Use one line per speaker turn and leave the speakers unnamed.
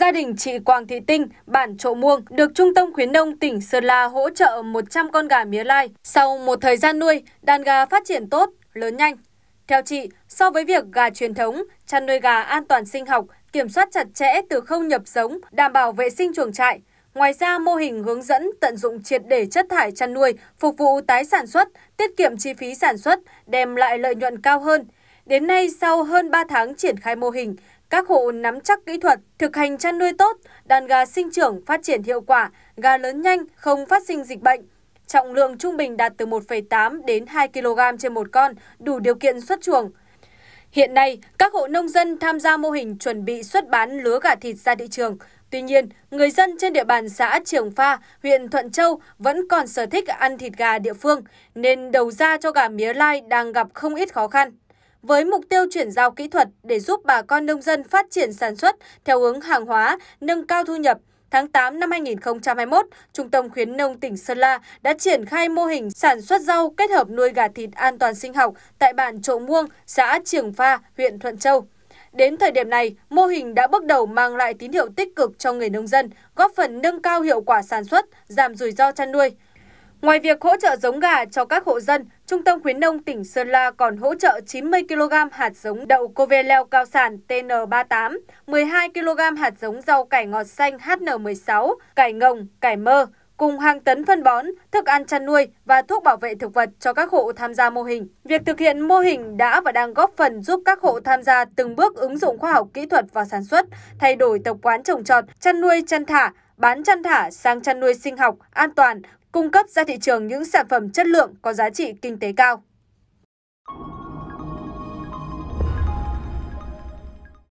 Gia đình chị Quang Thị Tinh, bản Trộ Muông, được Trung tâm Khuyến nông tỉnh Sơn La hỗ trợ 100 con gà mía lai. Sau một thời gian nuôi, đàn gà phát triển tốt, lớn nhanh. Theo chị, so với việc gà truyền thống, chăn nuôi gà an toàn sinh học, kiểm soát chặt chẽ từ khâu nhập giống, đảm bảo vệ sinh chuồng trại, Ngoài ra, mô hình hướng dẫn tận dụng triệt để chất thải chăn nuôi, phục vụ tái sản xuất, tiết kiệm chi phí sản xuất, đem lại lợi nhuận cao hơn. Đến nay, sau hơn 3 tháng triển khai mô hình, các hộ nắm chắc kỹ thuật, thực hành chăn nuôi tốt, đàn gà sinh trưởng phát triển hiệu quả, gà lớn nhanh, không phát sinh dịch bệnh. Trọng lượng trung bình đạt từ 1,8 đến 2 kg trên một con, đủ điều kiện xuất chuồng. Hiện nay, các hộ nông dân tham gia mô hình chuẩn bị xuất bán lúa gà thịt ra thị trường. Tuy nhiên, người dân trên địa bàn xã Trường Pha, huyện Thuận Châu vẫn còn sở thích ăn thịt gà địa phương, nên đầu ra cho gà mía lai đang gặp không ít khó khăn với mục tiêu chuyển giao kỹ thuật để giúp bà con nông dân phát triển sản xuất theo hướng hàng hóa, nâng cao thu nhập. Tháng 8 năm 2021, Trung tâm Khuyến Nông tỉnh Sơn La đã triển khai mô hình sản xuất rau kết hợp nuôi gà thịt an toàn sinh học tại bản Trộ Muông, xã Trường Pha, huyện Thuận Châu. Đến thời điểm này, mô hình đã bước đầu mang lại tín hiệu tích cực cho người nông dân, góp phần nâng cao hiệu quả sản xuất, giảm rủi ro chăn nuôi. Ngoài việc hỗ trợ giống gà cho các hộ dân, Trung tâm khuyến nông tỉnh Sơn La còn hỗ trợ 90 kg hạt giống đậu Cove leo cao sản TN38, 12 kg hạt giống rau cải ngọt xanh HN16, cải ngồng, cải mơ, cùng hàng tấn phân bón, thức ăn chăn nuôi và thuốc bảo vệ thực vật cho các hộ tham gia mô hình. Việc thực hiện mô hình đã và đang góp phần giúp các hộ tham gia từng bước ứng dụng khoa học kỹ thuật vào sản xuất, thay đổi tập quán trồng trọt, chăn nuôi chăn thả, bán chăn thả sang chăn nuôi sinh học an toàn cung cấp ra thị trường những sản phẩm chất lượng có giá trị kinh tế cao.